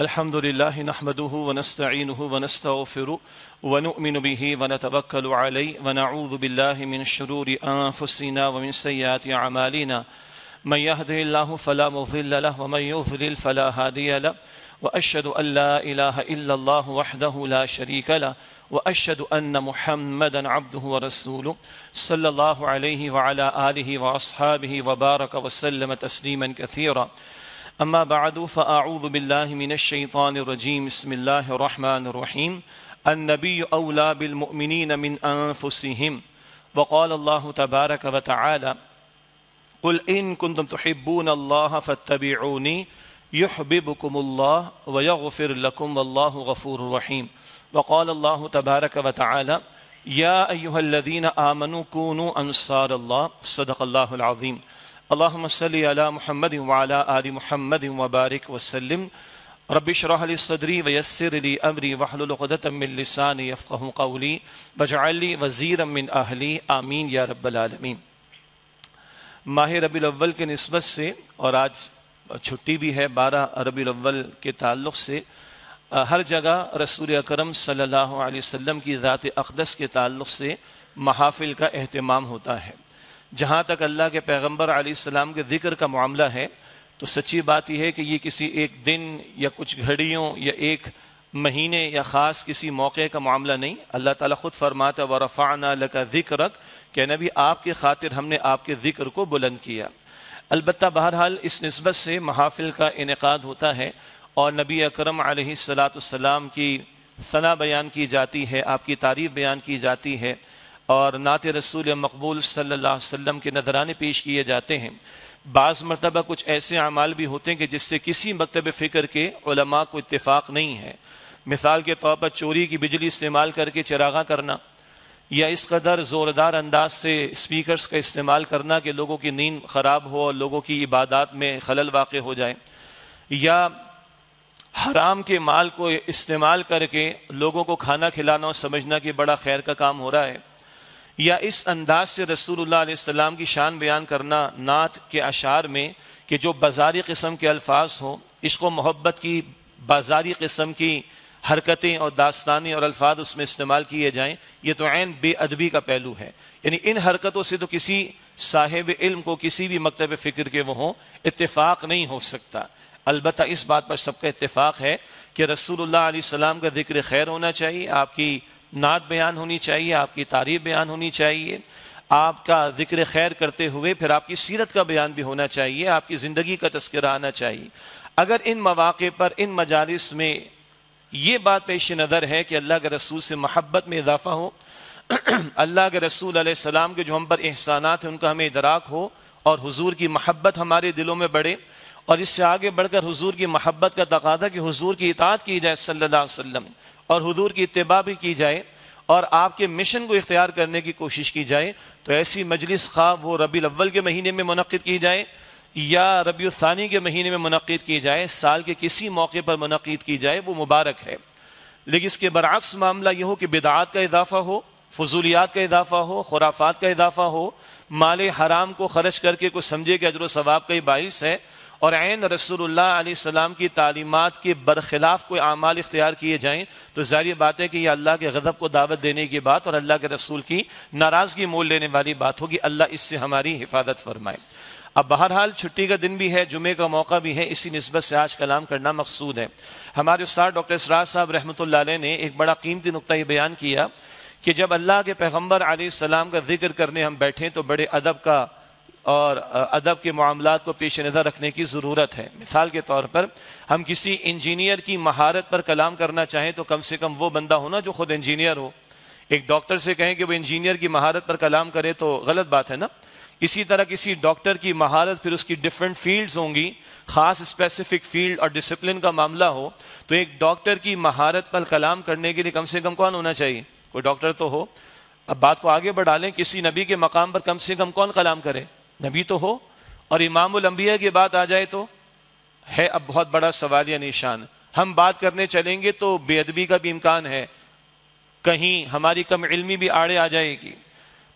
الحمد لله نحمده ونستعينه ونستغفره ونؤمن به ونتوكل عليه ونعوذ بالله من شرور أنفسنا ومن سيئات أعمالنا من يهده الله فلا مضل له ومن يضلل فلا هادي له وأشهد أن لا إله إلا الله وحده لا شريك له وأشهد أن محمدا عبده ورسوله صلى الله عليه وعلى آله وأصحابه وبارك وسلم تسليما كثيرا أما بعد فأعوذ بالله من الشيطان الرجيم بسم الله الرحمن الرحيم النبي أولى بالمؤمنين من أنفسهم وقال الله تبارك وتعالى قل إن كنتم تحبون الله فاتبعوني يحببكم الله ويغفر لكم والله غفور رحيم وقال الله تبارك وتعالى يا أيها الذين آمنوا كونوا أنصار الله صدق الله العظيم अल्लाम अला महमद वाला आल महमद वबारक वसलम रबिशरहली सदरी वयसरली अमरी वहलुलदतमिलसानी अफ़क़ कौली बजाली वज़ी अमिन अहली आमीन या रबालमीन माह रबील के नस्बत से और आज छुट्टी भी है बारह रबील के ताल्लुक़ से हर जगह रसूल अकरम सल्लल्लाहु अलैहि वसल्लम की ज़ात अक़दस के ताल्लुक़ से महाफिल का अहतमाम होता है जहाँ तक अल्लाह के पैगम्बर आसमाम के ज़िक्र का मामला है तो सच्ची बात यह है कि ये किसी एक दिन या कुछ घड़ियों या एक महीने या ख़ास किसी मौके का मामला नहीं अल्लाह ताला ख़ुद फरमाता व का जिक्र रख के नबी आपके ख़ातिर हमने आपके ज़िक्र को बुलंद किया अलबत् बहरहाल इस नस्बत से महाफिल का इनका होता है और नबी अकरम सलाम की सना बयान की जाती है आपकी तारीफ़ बयान की जाती है और नात रसूल मकबूल सल्ला वम के नजराने पेश किए जाते हैं बाज़ मरतबा कुछ ऐसे अमाल भी होते हैं कि जिससे किसी मकतब फ़िक्र के उलमा को इतफ़ाक़ नहीं है मिसाल के तौर पर चोरी की बिजली इस्तेमाल करके चरागा करना या इस कदर ज़ोरदार अंदाज से स्पीकर्स का इस्तेमाल करना कि लोगों की नींद ख़राब हो और लोगों की इबादत में खलल वाक़ हो जाए या हराम के माल को इस्तेमाल करके लोगों को खाना खिलाना और समझना कि बड़ा खैर का काम हो रहा है या इस अंदाज से रसूलुल्लाह की शान बयान करना नात के अशार में कि जो बाजारी किस्म के अल्फाज हों इसको मोहब्बत की बाजारी किस्म की हरकतें और दास्तानी और अल्फाज उसमें इस्तेमाल किए जाएं ये तो ऐन बेअदबी का पहलू है यानी इन हरकतों से तो किसी साहिब इल्म को किसी भी मकतब फ़िक्र के वो हों इतफ़ाक़ नहीं हो सकता अलबत् इस बात पर सबका इतफ़ाक़ है कि रसूलुल्लाह सलाम का जिक्र खैर होना चाहिए आपकी नात बयान होनी चाहिए आपकी तारीफ बयान होनी चाहिए आपका जिक्र खैर करते हुए फिर आपकी सीरत का बयान भी होना चाहिए आपकी ज़िंदगी का तस्करा आना चाहिए अगर इन मौाक़े पर इन मजालस में ये बात पेश नज़र है कि अल्लाह के रसूल से महब्बत में इजाफ़ा हो अल्लाह के रसूल सलाम के जो हम पर एहसानात हैं उनका हमें इदराक हो और हजूर की महब्बत हमारे दिलों में बढ़े और इससे आगे बढ़कर हजूर की महब्बत का तकादा कि हजूर की इताद की जाए सल्लल्लाहु अलैहि और हुजूर की इतबा भी की जाए और आपके मिशन को इख्तियार करने की कोशिश की जाए तो ऐसी मजलिस खा वो रबी अव्वल के महीने में मुनद की जाए या रबी ानी के महीने में मुनद की जाए साल के किसी मौके पर मुनद की जाए वो मुबारक है लेकिन इसके बरक्स मामला यह हो कि बिदात का इजाफा हो फजूलियात का इजाफा हो खुराफात का इजाफा हो माले हराम को खर्च करके कुछ समझे कि अजर सवाब का ही बायस है और आन रसोल्ला सलाम की तलीमत के बरखिलाफ कोई अमाल इख्तियार किए जाएँ तो जाहिर बात है कि यह अल्लाह के गजब को दावत देने की बात और अल्लाह के रसूल की नाराज़गी मोल लेने वाली बात होगी अल्लाह इससे हमारी हिफाजत फरमाए अब बहरहाल छुट्टी का दिन भी है जुमे का मौका भी है इसी नस्बत से आज कलाम करना मकसूद है हमारे उस्ताद डॉक्टर इसराज साहब रहमत ने एक बड़ा कीमती नुकता ये बयान किया कि जब अल्लाह के पैगम्बर आसमाम का जिक्र करने हम बैठें तो बड़े अदब का और अदब के मामला को पेश नज़र रखने की ज़रूरत है मिसाल के तौर पर हम किसी इंजीनियर की महारत पर कलाम करना चाहें तो कम से कम वो बंदा हो ना जो खुद इंजीनियर हो एक डॉक्टर से कहें कि वो इंजीनियर की महारत पर कलाम करे तो गलत बात है ना इसी तरह किसी डॉक्टर की महारत फिर उसकी डिफरेंट फील्ड्स होंगी ख़ास स्पेसिफिक फील्ड और डिसिप्लिन का मामला हो तो एक डॉक्टर की महारत पर कलाम करने के लिए कम से कम कौन होना चाहिए कोई डॉक्टर तो हो अब बात को आगे बढ़ा लें किसी नबी के मकाम पर कम से कम कौन कलाम करे नबी तो हो और इमामबिया की बात आ जाए तो है अब बहुत बड़ा सवाल या निशान हम बात करने चलेंगे तो बेअदबी का भी इम्कान है कहीं हमारी कम इलमी भी आड़े आ जाएगी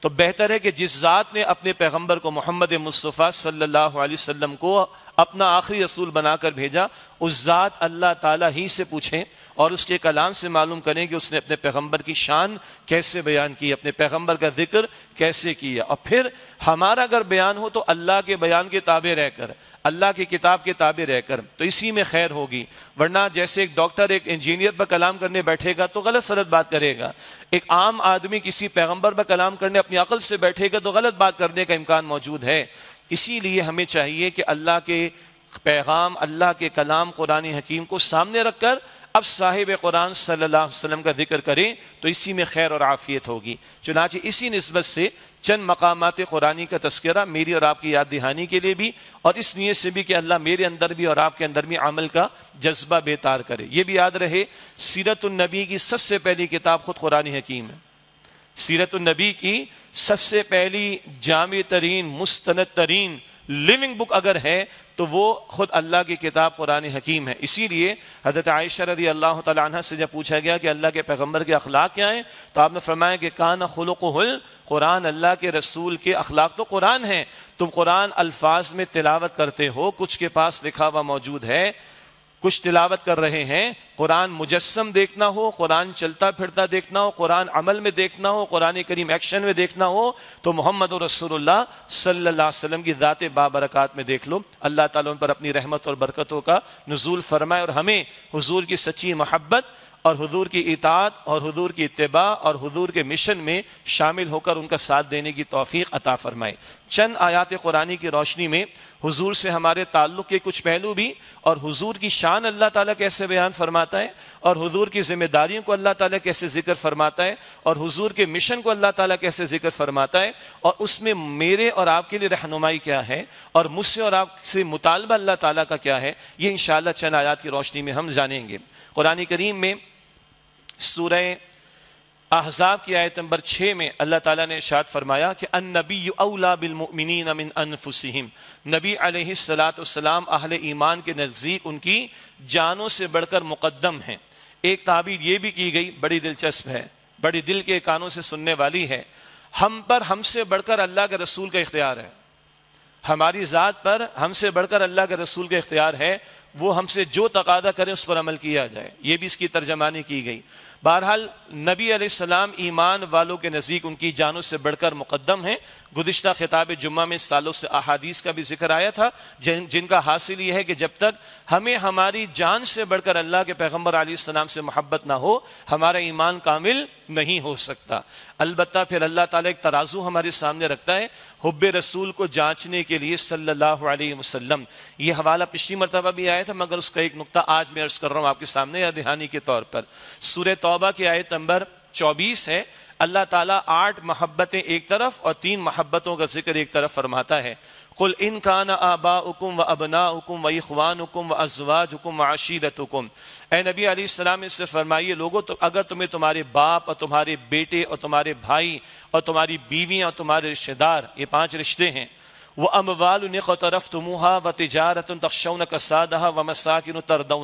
तो बेहतर है कि जिस ज़ात ने अपने पैगम्बर को मोहम्मद मुस्तफ़ा सल्लल्लाहु अलैहि वसल्लम को अपना आखिरी रसूल बनाकर भेजा उस ज़ात अल्लाह ताला ही से पूछें और उसके कलाम से मालूम करें कि उसने अपने पैगंबर की शान कैसे बयान की अपने पैगंबर का जिक्र कैसे किया और फिर हमारा अगर बयान हो तो अल्लाह के बयान के ताबे रहकर अल्लाह की किताब के ताबे रहकर तो इसी में खैर होगी वरना जैसे एक डॉक्टर एक इंजीनियर पर कलाम करने बैठेगा तो गलत सलत बात करेगा एक आम आदमी किसी पैगम्बर पर कलाम करने अपनी अकल से बैठेगा तो गलत बात करने का इम्कान मौजूद है इसीलिए हमें चाहिए कि अल्लाह के पैगाम अल्लाह के कलाम कुरान हकीम को सामने रखकर अब साहिब कुरान सल्लल्लाहु अलैहि वसल्लम का जिक्र करें तो इसी में खैर और आफियत होगी चुनाच इसी नस्बत से चंद मकाम कुरानी का तस्करा मेरी और आपकी याद दहानी के लिए भी और इस नीयत से भी कि अल्लाह मेरे अंदर भी और आपके अंदर भी अमल का जज्बा बेतार करे ये भी याद रहे सीरतुलनबी की सबसे पहली किताब खुद कुरानी हकीम है सीरतुलनबी की सबसे पहली जाम तरीन मुस्तनद तरीन लिविंग बुक अगर है तो वो खुद अल्लाह की किताब कुरान हकीम है इसीलिए हजरत आयशा रदी अल्लाह तह से जब पूछा गया कि अल्लाह के पैगम्बर के अखलाक क्या हैं तो आपने फरमाया कि कान खुल कुरान अल्लाह के रसूल के अखलाक तो कुरान है तुम कुरान अल्फाज में तिलावत करते हो कुछ के पास लिखा हुआ मौजूद है कुछ तिलावत कर रहे हैं कुरान मुजस्म देखना हो कुरान चलता फिरता देखना हो कुरान अमल में देखना हो कुरान करीम एक्शन में देखना हो तो मोहम्मद रसोल्ला सल्ला वसलम की ज़ात बाबरकत में देख लो अल्लाह तुम उन पर अपनी रहमत और बरकतों का नजूल फरमाए और हमें हजूर की सच्ची मोहब्बत और हजूर की इतात और हजूर की इतबा और हजूर के मिशन में शामिल होकर उनका साथ देने की तोफ़ी अता फरमाए चंद आयात कुरानी की रोशनी में हुजूर से हमारे ताल्लुक के कुछ पहलू भी और हुजूर की शान अल्लाह ताला कैसे बयान फरमाता है और हुजूर की जिम्मेदारियों को अल्लाह ताला कैसे जिक्र फरमाता है और हुजूर के मिशन को अल्लाह ताला कैसे जिक्र फरमाता है और उसमें मेरे और आपके लिए रहनुमाई क्या है और मुझसे और आपसे मुतालबा अल्लाह ताला का क्या है ये इन चंद आयात की रोशनी में हम जानेंगे कुरानी करीम में सूर्य अहजाब की आयत नंबर छः में अल्लाह ताला ने इशाद फरमाया कि अन नबी अवला बिलमिन अमिन अनफुसम नबी अलैहिस्सलाम अहल ईमान के नज़दीक उनकी जानों से बढ़कर मुकदम हैं एक ताबीर ये भी की गई बड़ी दिलचस्प है बड़ी दिल के कानों से सुनने वाली है हम पर हमसे बढ़कर अल्लाह के रसूल का इख्तियार है हमारी ज़ात पर हमसे बढ़कर अल्लाह के रसूल का इख्तियार है वो हमसे जो तकादा करें उस पर अमल किया जाए ये भी इसकी तर्जमानी की गई बहरहाल नबी सलाम ईमान वालों के नज़दीक उनकी जानों से बढ़कर मुकदम है गुजशत खिताब जुम्मा में सालों से अहादीस का भी जिक्र आया था जिन जिनका हासिल यह है कि जब तक हमें हमारी जान से बढ़कर अल्लाह के पैगम्बर आलीम से मोहब्बत ना हो हमारा ईमान कामिल नहीं हो सकता अलबत् फिर अल्लाह ताला एक तराजू हमारे सामने रखता है हब रसूल को जांचने के लिए सल्लल्लाहु अलैहि वसल्लम ये हवाला पिछली मरतबा भी आया था मगर उसका एक नुकता आज मैं अर्ज कर रहा हूँ आपके सामने या दिहानी के तौर पर सूर तोबा की आयत नंबर चौबीस है अल्लाह ताला आठ मोहब्बतें एक तरफ और तीन मोहब्बतों का जिक्र एक तरफ फरमाता है कुल इन कान आबा हुकुम व अबना हुकुम व इखवान हुकुम व अजवाज हुकुम व आशीरत हुकुम ए नबी आसमाम इससे फरमाइए लोगों तो अगर तुम्हें तुम्हारे बाप और तुम्हारे बेटे और तुम्हारे भाई और तुम्हारी बीवियाँ और तुम्हारे रिश्तेदार ये पाँच रिश्ते हैं व अमवाल तरफ तुमहा व तजारत तखशन कसादहा व मसाकिन तरदा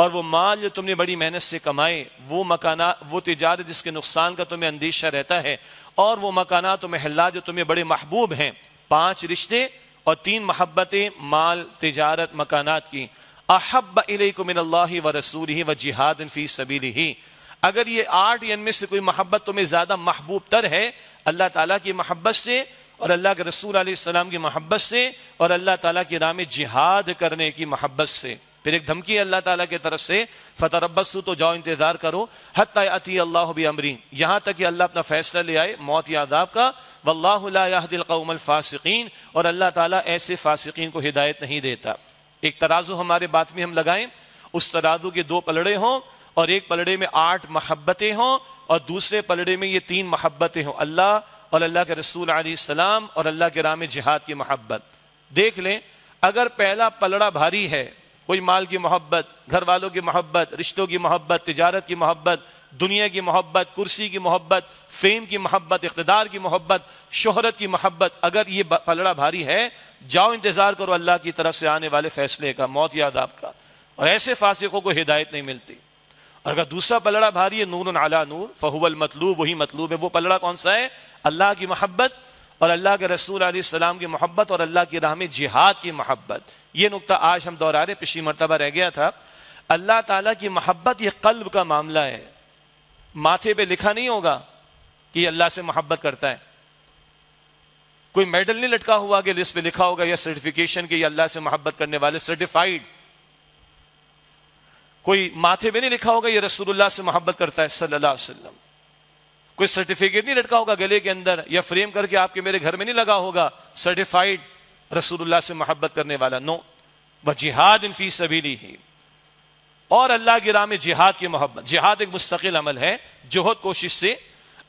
और वो माल जो तुमने बड़ी मेहनत से कमाए वो मकाना वो तिजारत जिसके नुकसान का तुम्हें अंदेशा रहता है और वो मकाना तो महल्ला जो तुम्हें बड़े महबूब हैं पांच रिश्ते और तीन महब्बतें माल तिजारत मकानात की अहब इलेकुमिनल्लाह व रसूल ही व जिहाद फ़ी सबील ही अगर ये आठ इनमें से कोई महब्बत तुम्हें ज़्यादा महबूब तर है अल्लाह ताला की महब्बत से और अल्लाह के रसूल सलाम की महब्बत से और अल्लाह ताला की राह में जिहाद करने की महब्बत से फिर एक धमकी अल्लाह ताला की तरफ से फतरबसू तो जाओ इंतजार करो हती अल्लाह भी अमरी यहां तक कि अल्लाह अपना फैसला ले आए मौत या आदाब का वल्लादिलकमल फासिकीन और अल्लाह ताला ऐसे फासिकीन को हिदायत नहीं देता एक तराजू हमारे बात में हम लगाए उस तराजू के दो पलड़े हों और एक पलड़े में आठ महब्बतें हों और दूसरे पलड़े में ये तीन महब्बतें हों अल्लाह और अल्लाह के रसूल सलाम और अल्लाह के राम जिहाद की मोहब्बत देख लें अगर पहला पलड़ा भारी है कोई माल की मोहब्बत घर वालों की मोहब्बत रिश्तों की मोहब्बत तजारत की मोहब्बत दुनिया की मोहब्बत कुर्सी की मोहब्बत फेम की मोहब्बत इकतदार की मोहब्बत शोहरत की मोहब्बत अगर ये पलड़ा भारी है जाओ इंतज़ार करो अल्लाह की तरफ से आने वाले फैसले का मौत याद आपका और ऐसे फासिकों को हिदायत नहीं मिलती और अगर दूसरा पलड़ा भारी है नूर आला नूर फ़हुल मतलूब वही मतलूब है वो पलड़ा कौन सा है अल्लाह की मोहब्बत और अल्लाह के रसूल सलाम की मोहब्बत और अल्लाह की राह में जिहाद की मोहब्बत ये नुकता आज हम दोहरा रहे पिछली मरतबा रह गया था अल्लाह तला की मोहब्बत यह कल्ब का मामला है माथे पे लिखा नहीं होगा कि अल्लाह से मोहब्बत करता है कोई मेडल नहीं लटका हुआ कि लिस्ट पर लिखा होगा या सर्टिफिकेशन के अल्लाह से मोहब्बत करने वाले सर्टिफाइड कोई माथे पर नहीं लिखा होगा यह रसूलुल्लाह से मोहब्बत करता है सल्लल्लाहु अलैहि कोई सर्टिफिकेट नहीं लटका होगा गले के अंदर या फ्रेम करके आपके मेरे घर में नहीं लगा होगा सर्टिफाइड रसूलुल्लाह से मोहब्बत करने वाला नो व जिहाद इनफी सबीली ही और अल्लाह की राह में जिहाद की मोहब्बत जिहाद एक मुस्तकिल अमल है जोहद कोशिश से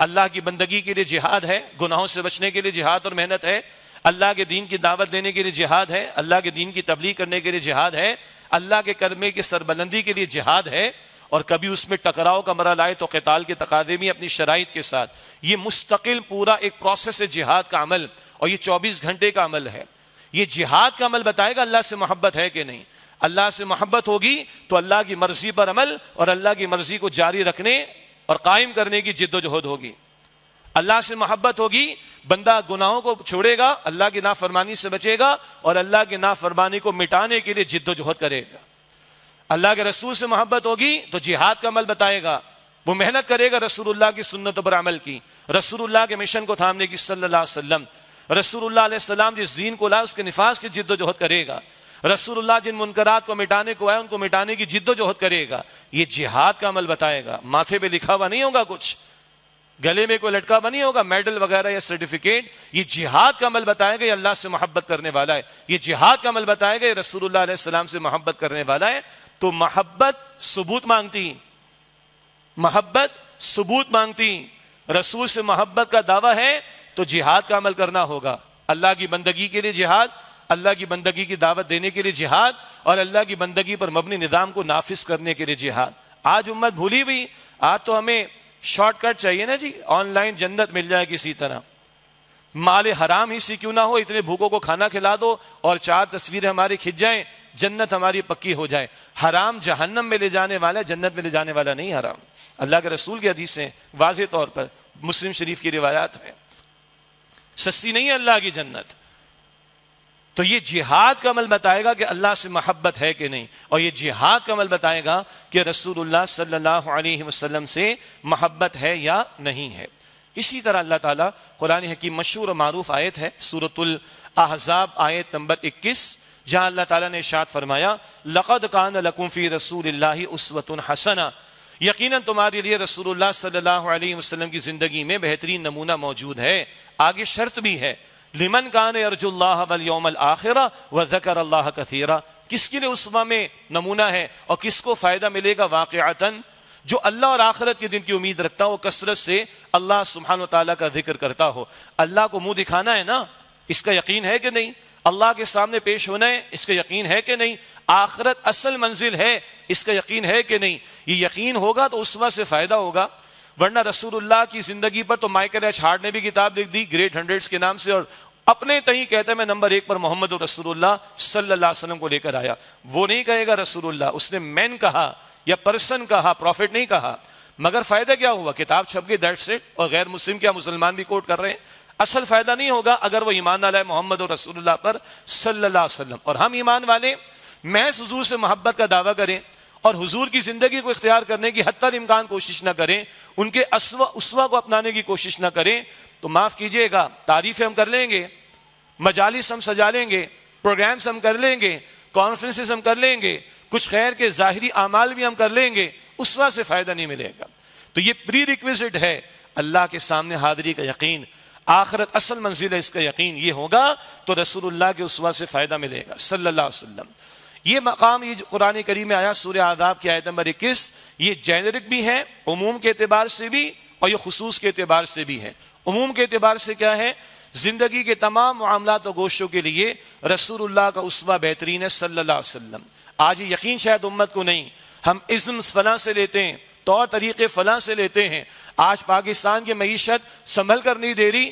अल्लाह की बंदगी के लिए जिहाद है गुनाहों से बचने के लिए जिहाद और मेहनत है अल्लाह के दीन की दावत देने के लिए जिहाद है अल्लाह के दीन की तबलीग करने के लिए जिहाद है अल्लाह के कर्मे की सरबलंदी के लिए जिहाद है और कभी उसमें टकराव का मरल आए तो कताल के तकादे में अपनी शराइत के साथ ये मुस्तकिल पूरा एक प्रोसेस है जिहाद का अमल और ये चौबीस घंटे का अमल है ये जिहाद का अमल बताएगा अल्लाह से मोहब्बत है कि नहीं अल्लाह से मोहब्बत होगी तो अल्लाह की मर्जी पर अमल और अल्लाह की मर्जी को जारी रखने और कायम करने की जिद्दोजहद होगी अल्लाह से मोहब्बत होगी बंदा गुनाहों को छोड़ेगा अल्लाह की नाफरमानी से बचेगा और अल्लाह की नाफरमानी को मिटाने के लिए जिद्दोजहद करेगा अल्लाह के रसूल से मोहब्बत होगी तो जिहाद का अमल बताएगा वो मेहनत करेगा रसूलुल्लाह की सुन्नत पर अमल की रसूलुल्लाह के मिशन को थामने की सल्लल्लाहु अलैहि वसल्लम रसूलुल्लाह जिस दीन को लाए उसके निफास की जिद्दोजहद करेगा रसूलुल्लाह जिन मुनकरात को मिटाने को आए उनको मिटाने की जिद्दोजहद करेगा ये जिहाद का अमल बताएगा माथे पे लिखा हुआ नहीं होगा कुछ गले में कोई लटका हुआ नहीं होगा मेडल वगैरह या सर्टिफिकेट ये जिहाद का अमल बताएगा ये अल्लाह से मोहब्बत करने वाला है ये जिहाद का अमल बताएगा ये रसूलुल्लाह से मोहब्बत करने वाला है तो मोहब्बत सबूत मांगती मोहब्बत सबूत मांगती रसूल से मोहब्बत का दावा है तो जिहाद का अमल करना होगा अल्लाह की बंदगी के लिए जिहाद अल्लाह की बंदगी की दावत देने के लिए जिहाद और अल्लाह की बंदगी पर मबनी निज़ाम को नाफिस करने के लिए जिहाद आज उम्मत भूली हुई आज तो हमें शॉर्टकट चाहिए ना जी ऑनलाइन जन्नत मिल जाए किसी तरह माले हराम ही सी क्यों ना हो इतने भूखों को खाना खिला दो और चार तस्वीरें हमारी खिंच जाए जन्नत हमारी पक्की हो जाए हराम जहन्नम में ले जाने वाला है जन्नत में ले जाने वाला नहीं हराम अल्लाह के रसूल के अधीस हदीसें वाज तौर पर मुस्लिम शरीफ की रिवायात में सस्ती नहीं है अल्लाह की जन्नत तो ये जिहाद का अमल बताएगा कि अल्लाह से मोहब्बत है कि नहीं और ये जिहाद का अमल बताएगा कि रसूलुल्लाह सल्लल्लाहु अलैहि वसल्लम से मोहब्बत है या नहीं है इसी तरह अल्लाह ताला कुरान हकीम मशहूर मरूफ आयत है सूरतुल अहजाब आयत नंबर 21 जहां अल्लाह ताला ने शाद फरमाया लक़द कान लकुम फी रसूल उसवतुन हसना यकीनन तुम्हारे लिए रसूलुल्लाह सल्लल्लाहु अलैहि वसल्लम की जिंदगी में बेहतरीन नमूना मौजूद है आगे शर्त भी है लिमन कान अर्जुल्लामल आखिरा व जकर अल्लाह कथीरा किसके लिए उसवा में नमूना है और किसको फायदा मिलेगा वाक़ता जो अल्लाह और आखिरत के दिन की उम्मीद रखता हो कसरत से अल्लाह सुबहान तला का जिक्र करता हो अल्लाह को मुंह दिखाना है ना इसका यकीन है कि नहीं अल्लाह के सामने पेश होना है इसका यकीन है कि नहीं आखरत असल मंजिल है इसका यकीन है कि नहीं ये यकीन होगा तो उस उसवा से फायदा होगा वरना रसूलुल्लाह की जिंदगी पर तो माइकल एच हार्ड ने भी किताब लिख दी ग्रेट हंड्रेड्स के नाम से और अपने तही कहते हैं मैं नंबर एक पर मोहम्मद रसूलुल्लाह सल्लल्लाहु अलैहि वसल्लम को लेकर आया वो नहीं कहेगा रसूलुल्लाह उसने मैन कहा या पर्सन कहा प्रॉफिट नहीं कहा मगर फायदा क्या हुआ किताब छप गई दर्ज से और गैर मुस्लिम क्या मुसलमान भी कोट कर रहे हैं असल फायदा नहीं होगा अगर वो ईमान ना है मोहम्मद और रसूलुल्लाह पर सल्लल्लाहु अलैहि वसल्लम और हम ईमान वाले महज हजूर से मोहब्बत का दावा करें और हजूर की जिंदगी को इख्तियार करने की हद इम्कान कोशिश ना करें उनके असवा उसवा को अपनाने की कोशिश ना करें तो माफ कीजिएगा तारीफ हम कर लेंगे मजालिस हम सजा लेंगे प्रोग्राम्स हम कर लेंगे कॉन्फ्रेंसिस हम कर लेंगे कुछ खैर के ज़ाहरी अमाल भी हम कर लेंगे उसवा से फ़ायदा नहीं मिलेगा तो ये प्री रिक्विजिट है अल्लाह के सामने हाजिरी का यकीन आखरत असल मंजिल है इसका यकीन ये होगा तो रसूलुल्लाह के उसवा से फ़ायदा मिलेगा सल्लल्लाहु अलैहि वसल्लम ये मकाम ये कुरान करीम में आया सूर्य आदाब की आयत नंबर इक्कीस ये जैनरिक भी है उमूम के अतबार से भी और ये खसूस के अतबार से भी है उमूम के अतबार से क्या है ज़िंदगी के तमाम मामला और गोशों के लिए रसूलुल्लाह का उसवा बेहतरीन है सल्लल्लाहु अलैहि वसल्लम आज ये यकीन शायद उम्मत को नहीं हम इज़्म फला से लेते हैं तौर तरीके फला से लेते हैं आज पाकिस्तान की मीशत संभल कर नहीं दे रही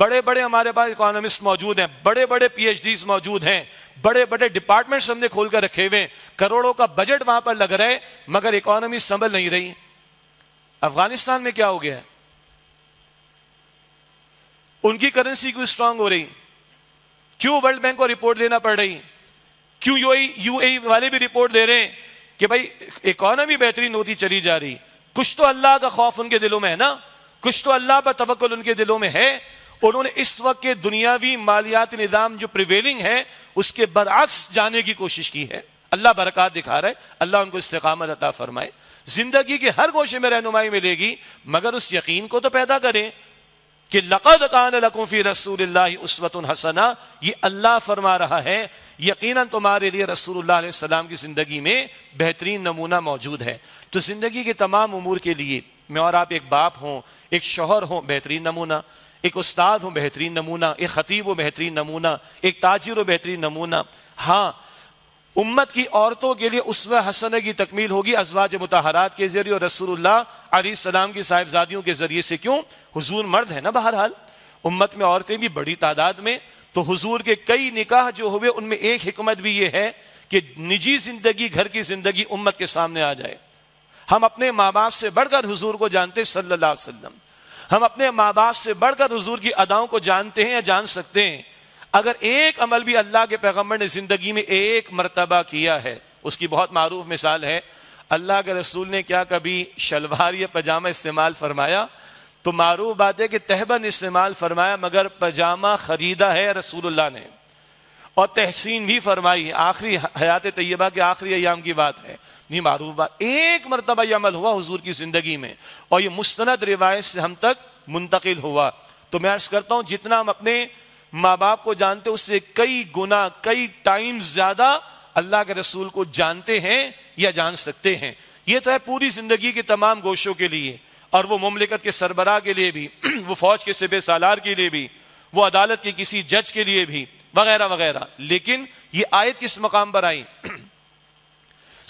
बड़े बड़े हमारे पास इकोनॉमिस्ट मौजूद हैं बड़े बड़े पीएचडीज मौजूद हैं बड़े बड़े डिपार्टमेंट्स हमने खोल कर रखे हुए करोड़ों का बजट वहां पर लग रहे मगर इकोनॉमी संभल नहीं रही अफगानिस्तान में क्या हो गया उनकी करेंसी क्यों स्ट्रांग हो रही क्यों वर्ल्ड बैंक को रिपोर्ट देना पड़ रही क्यों यू यूएई e वाले भी रिपोर्ट दे रहे हैं कि भाई इकोनॉमी बेहतरीन होती चली जा रही कुछ तो अल्लाह का खौफ उनके दिलों में है ना कुछ तो अल्लाह का तवक्ल उनके दिलों में है उन्होंने इस वक्त के दुनियावी मालियाती निज़ाम जो प्रिवेलिंग है उसके बरक्स जाने की कोशिश की है अल्लाह बरकत दिखा रहे अल्लाह उनको इस्तेमाल अता फरमाए जिंदगी के हर गोशे में रहनुमाई मिलेगी मगर उस यकीन को तो पैदा करें कि लकद कान लकूफ़ी रसूल उसवत हसना ये अल्लाह फरमा रहा है यकीनन तुम्हारे लिए रसूल सलाम की ज़िंदगी में बेहतरीन नमूना मौजूद है तो ज़िंदगी के तमाम उमूर के लिए मैं और आप एक बाप हों एक शोहर हों बेहतरीन नमूना एक उस्ताद हों बेहतरीन नमूना एक ख़तीब हो बेहतरीन नमूना एक ताजिर हो बेहतरीन नमूना हाँ उम्मत की औरतों के लिए उसव हसन की तकमील होगी अजवाज मुताहरात के जरिए और रसूलुल्लाह अली सलाम की साहिबजादियों के जरिए से क्यों हुजूर मर्द है ना बहरहाल उम्मत में औरतें भी बड़ी तादाद में तो हुजूर के कई निकाह जो हुए उनमें एक हिकमत भी ये है कि निजी जिंदगी घर की जिंदगी उम्मत के सामने आ जाए हम अपने माँ बाप से बढ़कर हुजूर को जानते सल्लल्लाहु अलैहि वसल्लम हम अपने माँ बाप से बढ़कर हुजूर की अदाओं को जानते हैं या जान सकते हैं अगर एक अमल भी अल्लाह के पैगम्बर ने जिंदगी में एक मरतबा किया है उसकी बहुत मरूफ मिसाल है अल्लाह के रसूल ने क्या कभी शलवार या पजामा इस्तेमाल फरमाया तो मरूफ बात है कि तहबन इस्तेमाल फरमाया मगर पजामा खरीदा है रसूल ने और तहसीन भी फरमाई आखिरी हयात तय्यबा के आखिरी अयाम की बात है नहीं मारूफ बात एक मरतबा यह अमल हुआ हजूर की ज़िंदगी में और ये मुस्ंद रिवायत से हम तक मुंतकिल हुआ तो मैं अर्ज़ करता हूँ जितना हम अपने माँ बाप को जानते उससे कई गुना कई टाइम ज्यादा अल्लाह के रसूल को जानते हैं या जान सकते हैं यह तो है पूरी जिंदगी के तमाम गोशों के लिए और वो मुमलिकत के सरबरा के लिए भी वो फौज के सिब सालार के लिए भी वो अदालत के किसी जज के लिए भी वगैरह वगैरह लेकिन ये आयत किस मकाम पर आई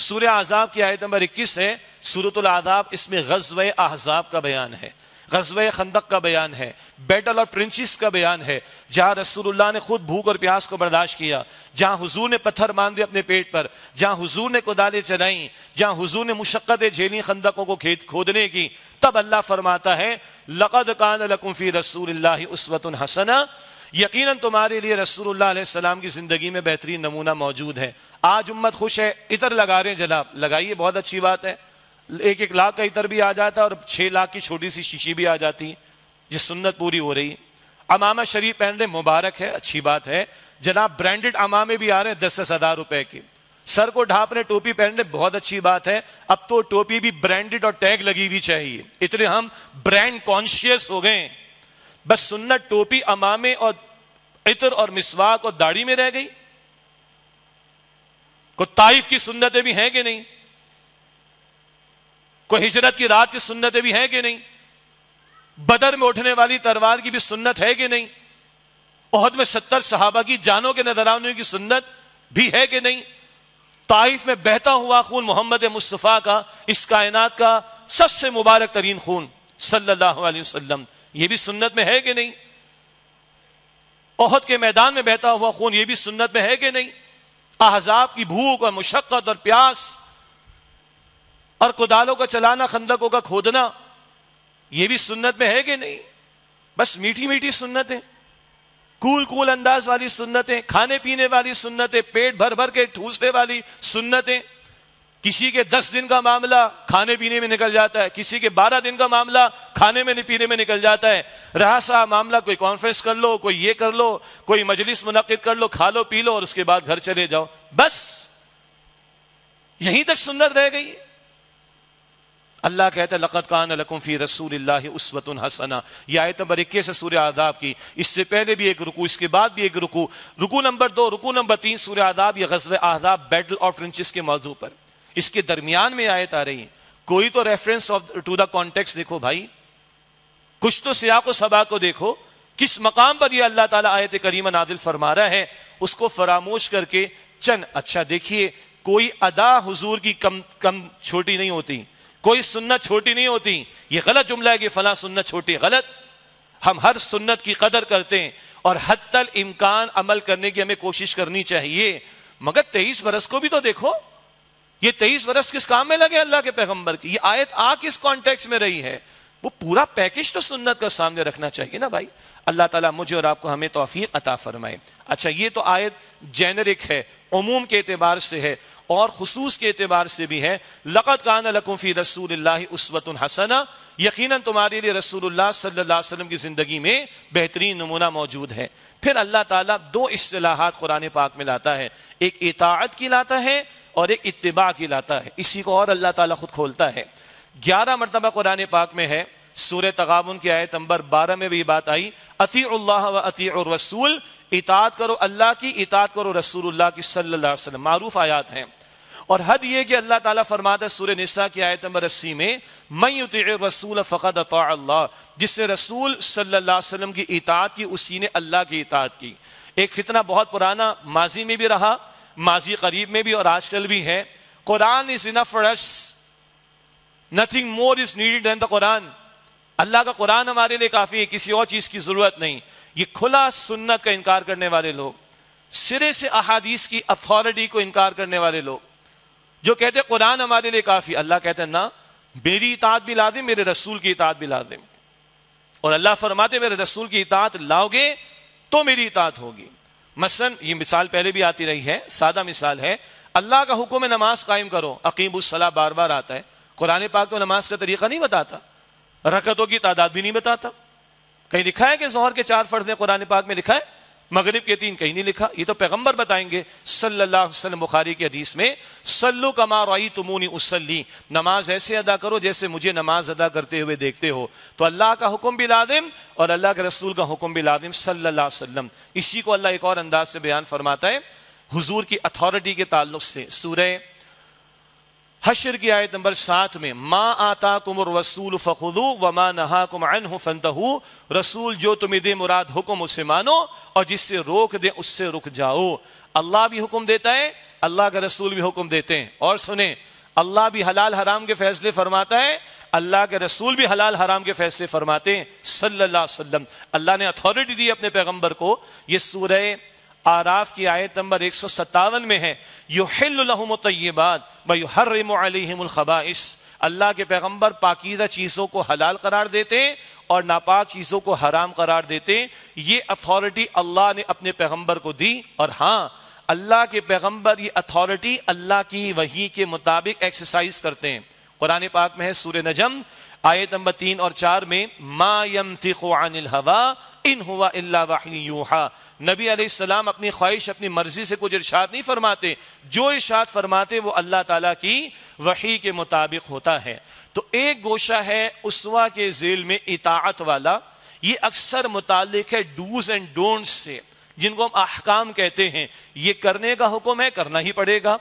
सूर्य आजाब की आयत नंबर 21 है सूरत आजाब इसमें गजब अहजाब का बयान है गजब खंदक का बयान है बैटल ऑफ ट्रेंचिस का बयान है जहां रसूलुल्लाह ने खुद भूख और प्यास को बर्दाश्त किया जहां हुजूर ने पत्थर मान दिए अपने पेट पर जहां हुजूर ने कुदाले चलाई जहां हुजूर ने मुशक्क़तें झेली खंदकों को खेत खोदने की तब अल्लाह फरमाता है लकद कान लकुम्फी रसूल उसवत हसना यकीन तुम्हारे लिए रसूलुल्लाह की जिंदगी में बेहतरीन नमूना मौजूद है आज उम्मत खुश है इतर लगा रहे हैं जनाब लगाइए बहुत अच्छी बात है एक एक लाख का इतर भी आ जाता है और छह लाख की छोटी सी शीशी भी आ जाती है ये सुन्नत पूरी हो रही है अमामा शरीफ पहन रहे मुबारक है अच्छी बात है जनाब ब्रांडेड अमामे भी आ रहे हैं दस दस हजार रुपए के सर को ढाप रहे टोपी पहन रहे बहुत अच्छी बात है अब तो टोपी भी ब्रांडेड और टैग लगी हुई चाहिए इतने हम ब्रांड कॉन्शियस हो गए बस सुन्नत टोपी अमामे और इतर और मिसवाक और दाढ़ी में रह गई को ताइफ की सुन्नतें भी हैं कि नहीं कोई हिजरत की रात की सुन्नतें भी हैं कि नहीं बदर में उठने वाली तलवार की भी सुन्नत है कि नहीं ओहद में सत्तर सहाबा की जानों के नजरानों की सुन्नत भी है कि नहीं ताइफ में बहता हुआ खून मोहम्मद मुस्तफ़ा का इस कायनात का सबसे मुबारक तरीन खून सल्लल्लाहु अलैहि वसल्लम भी सुन्नत में है कि नहीं ओहद के मैदान में बहता हुआ खून यह भी सुन्नत में है कि नहीं अहजाब की भूख और मुशक्क़त और प्यास और कुदालों का चलाना खंदकों का खोदना यह भी सुन्नत में है कि नहीं बस मीठी मीठी सुन्नतें कूल कूल अंदाज वाली सुन्नतें खाने पीने वाली सुन्नतें पेट भर भर के ठूसने वाली सुन्नतें किसी के दस दिन का मामला खाने पीने में निकल जाता है किसी के बारह दिन का मामला खाने में पीने में निकल जाता है रहा सा मामला कोई कॉन्फ्रेंस कर लो कोई ये कर लो कोई मजलिस मुनद कर लो खा लो पी लो और उसके बाद घर चले जाओ बस यहीं तक सुन्नत रह गई है अल्लाह कहते लक़त कान फी रसूल उसवत हसना यह आयत नंबर इक्कीस है सूर्य आदाब की इससे पहले भी एक रुकू इसके बाद भी एक रुकू रुकू नंबर दो रुकू नंबर तीन सूर्य आदाब या गजब आदाब बैटल ऑफ ट्रेंचेस के मौजू पर इसके दरमियान में आयत आ रही है कोई तो reference of to the context देखो भाई कुछ तो सियाको सबा को देखो किस मकाम पर यह अल्लाह ताला आयत करीमा नादिल फरमा रहा है उसको फरामोश करके चंद अच्छा देखिए कोई अदा हुजूर की कम कम छोटी नहीं होती कोई सुन्नत छोटी नहीं होती ये गलत जुमला है कि फला सुन्नत छोटी गलत हम हर सुन्नत की कदर करते हैं और हद तल इम्कान अमल करने की हमें कोशिश करनी चाहिए मगर तेईस बरस को भी तो देखो ये तेईस बरस किस काम में लगे अल्लाह के पैगंबर की ये आयत आ किस कॉन्टेक्स्ट में रही है वो पूरा पैकेज तो सुन्नत का सामने रखना चाहिए ना भाई अल्लाह ताला मुझे और आपको हमें तोफी अता फरमाए अच्छा ये तो आयत जेनरिक है उमूम के एतबार से है और खसूस के अतबार से भी है लक़त कान लकुफ़ी रसूल उसवत हसना यकीन तुम्हारे लिए रसूल सल्ला की ज़िंदगी में बेहतरीन नमूना मौजूद है फिर अल्लाह ताला दो असलाहत कुरान पाक में लाता है एक इतात की लाता है और एक इतबा की लाता है इसी को और अल्लाह ताला खुद खोलता है ग्यारह मरतबा कुरान पाक में है सूर्य तगाबन की आयत नंबर बारह में भी बात आई अति व अति रसूल इतात करो अल्लाह की इतात करो रसूलुल्लाह की सल्लल्लाहु मारूफ आयात हैं और हद ये कि अल्लाह ताला फरमाता है सूर्य निसा की आयत नंबर अस्सी में मई रसूल फ़कत अल्लाह जिसने रसूल सल्लल्लाहु अलैहि वसल्लम की इतात की उसी ने अल्लाह की इतात की एक फितना बहुत पुराना माजी में भी रहा माजी करीब में भी और आजकल भी है Quran is in for nothing more is needed and the Quran Allah का कुरान हमारे लिए काफ़ी है किसी और चीज़ की ज़रूरत नहीं ये खुला सुन्नत का इनकार करने वाले लोग सिरे से अहादीस की अथॉरिटी को इनकार करने वाले लोग जो कहते हैं कुरान हमारे लिए काफी अल्लाह कहते हैं ना मेरी इतात भी लाजिम मेरे रसूल की इतात भी लाजिम और अल्लाह फरमाते मेरे रसूल की इतात लाओगे तो मेरी इतात होगी मसन ये मिसाल पहले भी आती रही है सादा मिसाल है अल्लाह का हुक्म नमाज कायम करो अकीबुलसला बार बार आता है कुरान पाक तो नमाज का तरीका नहीं बताता रकतों की तादाद भी नहीं बताता कहीं लिखा है कि जोहर के चार फर्ज ने कुरान पाक में लिखा है मगरिब के तीन कहीं नहीं लिखा ये तो पैगंबर बताएंगे सल्लाम बुखारी के हदीस में सल्लु कमा रई तुमूनी उसली नमाज ऐसे अदा करो जैसे मुझे नमाज अदा करते हुए देखते हो तो अल्लाह का हुक्म भी लादिम और अल्लाह के रसूल का हुक्म भी लादिम सल्लाम इसी को अल्लाह एक और अंदाज से बयान फरमाता है हुजूर की अथॉरिटी के ताल्लुक से सूर्य हशर की आयत नंबर सात में मा आता कुमर रसूल फ़ुदू व मा नहा कुम फंतहू रसूल जो तुम्हें दे मुराद हुक्म उससे मानो और जिससे रोक दे उससे रुक जाओ अल्लाह भी हुक्म देता है अल्लाह का रसूल भी हुक्म देते हैं और सुने अल्लाह भी हलाल हराम के फैसले फरमाता है अल्लाह के रसूल भी हलाल हराम के फैसले फरमाते हैं सल्लल्लाहु अलैहि वसल्लम अल्लाह ने अथॉरिटी दी अपने पैगंबर को ये सूरह आराफ की आयत नंबर एक सौ सत्तावन में है यो तयबाद हिल्लहम तयबात बरमखबाइस अल्लाह के पैगंबर पाकिजा चीज़ों को हलाल करार देते हैं और नापाक चीज़ों को हराम करार देते हैं ये अथॉरिटी अल्लाह ने अपने पैगंबर को दी और हाँ अल्लाह के पैगंबर ये अथॉरिटी अल्लाह की वही के मुताबिक एक्सरसाइज करते हैं कुरान पाक में है सूर्य नजम आयत नंबर तीन और चार में मा यम थी हवा इन हुआ अल्लाह यूहा नबी अलैहिस्सलाम अपनी ख्वाहिश अपनी मर्जी से कुछ इर्शाद नहीं फरमाते जो इर्शाद फरमाते वो अल्लाह ताला की वही के मुताबिक होता है तो एक गोशा है उसवा के जेल में इतात वाला ये अक्सर मुतालिक है डूज एंड डोंट्स से जिनको हम अहकाम कहते हैं ये करने का हुक्म है करना ही पड़ेगा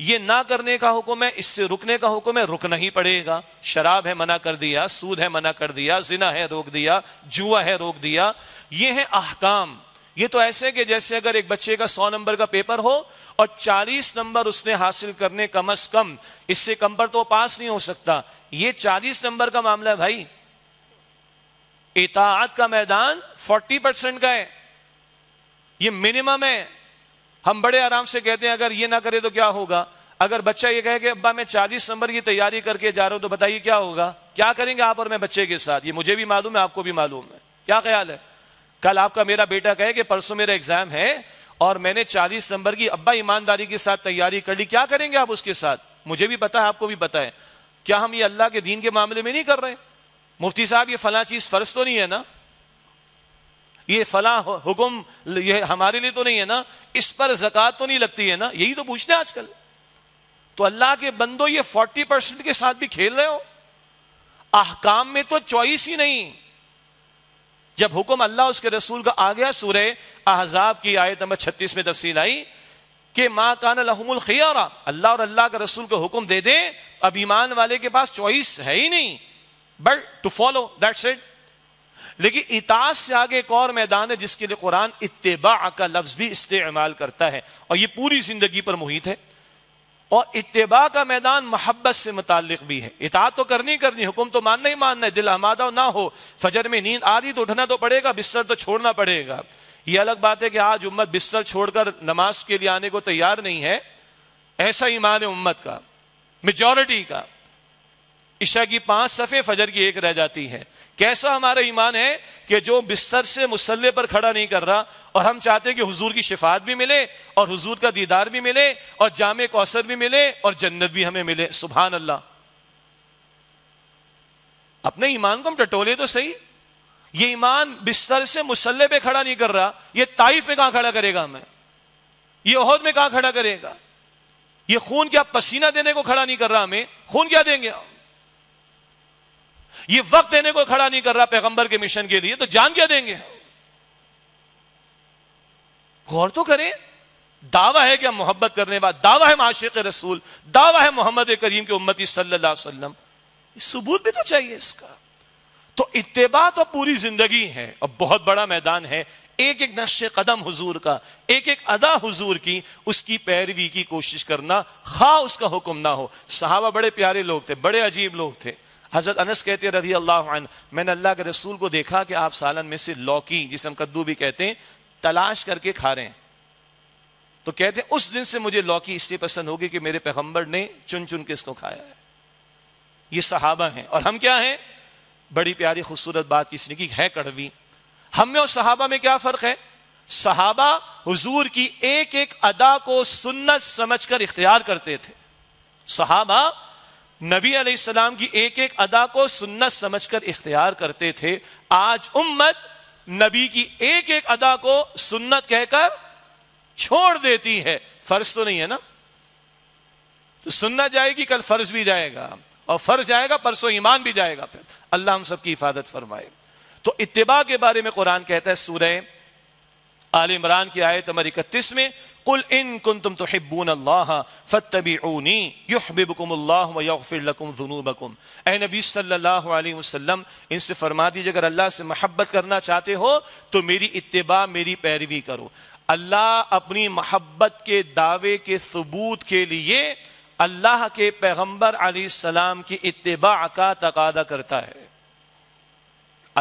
ये ना करने का हुक्म है इससे रुकने का हुक्म है रुकना ही पड़ेगा शराब है मना कर दिया सूद है मना कर दिया जिना है रोक दिया जुआ है रोक दिया ये है अहकाम ये तो ऐसे कि जैसे अगर एक बच्चे का सौ नंबर का पेपर हो और चालीस नंबर उसने हासिल करने कम अज कम इससे कम पर तो पास नहीं हो सकता ये चालीस नंबर का मामला है भाई इतात का मैदान फोर्टी परसेंट का है ये मिनिमम है हम बड़े आराम से कहते हैं अगर ये ना करे तो क्या होगा अगर बच्चा ये कहे कि अब्बा मैं चालीस नंबर की तैयारी करके जा रहा हूं तो बताइए क्या होगा क्या करेंगे आप और मैं बच्चे के साथ ये मुझे भी मालूम है आपको भी मालूम है क्या ख्याल है कल आपका मेरा बेटा कहे कि परसों मेरा एग्जाम है और मैंने 40 नंबर की अब्बा ईमानदारी के साथ तैयारी कर ली क्या करेंगे आप उसके साथ मुझे भी पता है आपको भी पता है क्या हम ये अल्लाह के दीन के मामले में नहीं कर रहे मुफ्ती साहब ये फला चीज फर्ज तो नहीं है ना ये फला हुक्म ये हमारे लिए तो नहीं है ना इस पर जक़ात तो नहीं लगती है ना यही तो पूछते हैं आजकल तो अल्लाह के बंदो ये 40 परसेंट के साथ भी खेल रहे हो अहकाम में तो चॉइस ही नहीं जब हुक्म अल्लाह उसके रसूल का आ गया सूर्य अहजाब की आयत नंबर छत्तीस में तफसील आई कि माँ कान लहमुल खियारा अल्लाह और अल्लाह के रसूल को हुक्म दे दे अब ईमान वाले के पास चॉइस है ही नहीं but to follow that's it लेकिन इतास से आगे एक और मैदान है जिसके लिए कुरान इतबा का लफ्ज भी इस्तेमाल करता है और ये पूरी जिंदगी पर मुहित है और इतबा का मैदान मोहब्बत से मुतालिक भी है इतात तो करनी करनी हुक्म तो मानना ही मानना है दिल हमादा ना हो फजर में नींद आ रही तो उठना तो पड़ेगा बिस्तर तो छोड़ना पड़ेगा ये अलग बात है कि आज उम्मत बिस्तर छोड़कर नमाज के लिए आने को तैयार नहीं है ऐसा ईमान है उम्मत का मेजोरिटी का ईशा की पांच सफ़े फजर की एक रह जाती है कैसा हमारा ईमान है कि जो बिस्तर से मुसल्ले पर खड़ा नहीं कर रहा और हम चाहते हैं कि हुजूर की शिफात भी मिले और हुजूर का दीदार भी मिले और जामे कौसर भी मिले और जन्नत भी हमें मिले सुबह अल्लाह अपने ईमान को हम टटोले तो सही ये ईमान बिस्तर से मुसल्ले पे खड़ा नहीं कर रहा ये ताइफ में कहां खड़ा करेगा हमें ये ओहद में कहां खड़ा करेगा ये खून क्या पसीना देने को खड़ा नहीं कर रहा हमें खून क्या देंगे हम ये वक्त देने को खड़ा नहीं कर रहा पैगंबर के मिशन के लिए तो जान क्या देंगे गौर तो करें दावा है कि हम मोहब्बत करने वाला दावा है माशिक रसूल दावा है मोहम्मद करीम के उम्मती सल्लाम सबूत भी तो चाहिए इसका तो इतबा तो पूरी जिंदगी है और बहुत बड़ा मैदान है एक एक नश्य कदम हुजूर का एक एक अदा हुजूर की उसकी पैरवी की कोशिश करना खा उसका हुक्म ना हो साहबा बड़े प्यारे लोग थे बड़े अजीब लोग थे हज़रत अनस कहते रजी अल्लाह मैंने अल्लाह के रसूल को देखा कि आप सालन में से लौकी जिसे हम कद्दू भी कहते हैं तलाश करके खा रहे हैं तो कहते हैं उस दिन से मुझे लौकी इसलिए पसंद होगी कि मेरे पैगंबर ने चुन चुन के इसको खाया है ये सहाबा हैं और हम क्या हैं बड़ी प्यारी खूबसूरत बात किसने की है कड़वी हम में और सहाबा में क्या फ़र्क है सहाबा हुजूर की एक एक अदा को सुन्नत समझकर इख्तियार करते थे सहाबा नबी अलैहिस्सलाम की एक एक अदा को सुन्नत समझकर इख्तियार करते थे आज उम्मत नबी की एक एक अदा को सुन्नत कहकर छोड़ देती है फर्ज तो नहीं है ना तो सुन्नत जाएगी कल फर्ज भी जाएगा और फर्ज जाएगा परसों ईमान भी जाएगा फिर अल्लाह हम सबकी हिफाजत फरमाए तो इत्तेबा के बारे में कुरान कहता है सूरह आल इमरान की आयत नंबर इकतीस में कुल इन कुन तुम तो हिब्बून अल्लाह फ़तबी ऊनी युहबिबकुम नबी सल्लल्लाहु अलैहि वसल्लम इनसे फरमा दीजिए अगर अल्लाह से मोहब्बत करना चाहते हो तो मेरी इत्तबा मेरी पैरवी करो अल्लाह अपनी मोहब्बत के दावे के सबूत के लिए अल्लाह के पैगम्बर सलाम की इतबा का तकादा करता है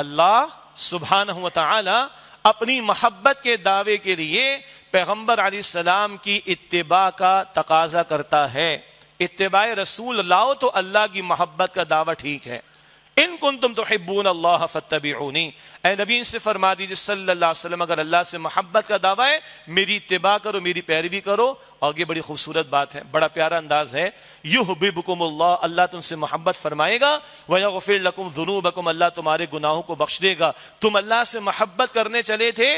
अल्लाह सुबहान अपनी मोहब्बत के दावे के लिए पैगम्बर सलाम की इतबा का तकाजा करता है इतबा रसूल लाओ तो अल्लाह की मोहब्बत का दावा ठीक है इन कुन तुम तो हिब्बून अल्लाह फ़तबीनी ए नबीन से फरमा दीजिए सल्लाम अगर अल्लाह से मोहब्बत का दावा है मेरी इतबा करो मेरी पैरवी करो और ये बड़ी खूबसूरत बात है बड़ा प्यारा अंदाज है युह बिबकुम अल्लाह तुमसे मोहब्बत फरमाएगा वया गफिर लकुम अल्लाह तुम्हारे गुनाहों को बख्श देगा तुम अल्लाह से मोहब्बत करने चले थे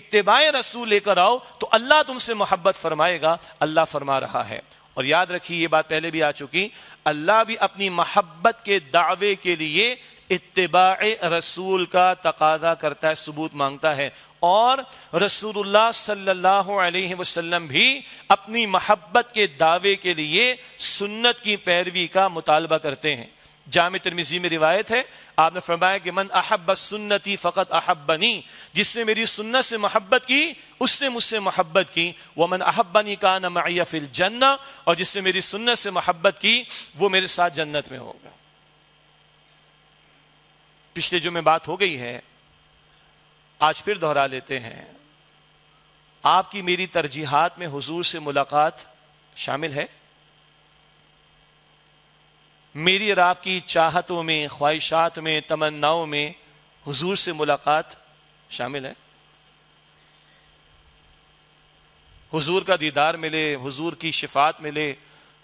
इतबाए रसूल लेकर आओ तो अल्लाह तुमसे मोहब्बत फरमाएगा अल्लाह फरमा रहा है और याद रखिए ये बात पहले भी आ चुकी अल्लाह भी अपनी मोहब्बत के दावे के लिए इतबा रसूल का तकाजा करता है सबूत मांगता है और रसूलुल्लाह सल्लल्लाहु अलैहि वसल्लम भी अपनी मोहब्बत के दावे के लिए सुन्नत की पैरवी का मुतालबा करते हैं जाम तरमिजी में रिवायत है आपने फरमाया कि मन अहब सुन्नती फ़कत अहब्बनी जिसने मेरी सुन्नत से मोहब्बत की उसने मुझसे मोहब्बत की वह मन अहबनी का नमैया जन्ना और जिसने मेरी सुन्नत से मोहब्बत की वो मेरे साथ जन्नत में होगा पिछले जो में बात हो गई है आज फिर दोहरा लेते हैं आपकी मेरी तरजीहात में हुजूर से मुलाकात शामिल है मेरी और आपकी चाहतों में ख्वाहिशात में तमन्नाओं में हुजूर से मुलाकात शामिल है हुजूर का दीदार मिले हुजूर की शिफात मिले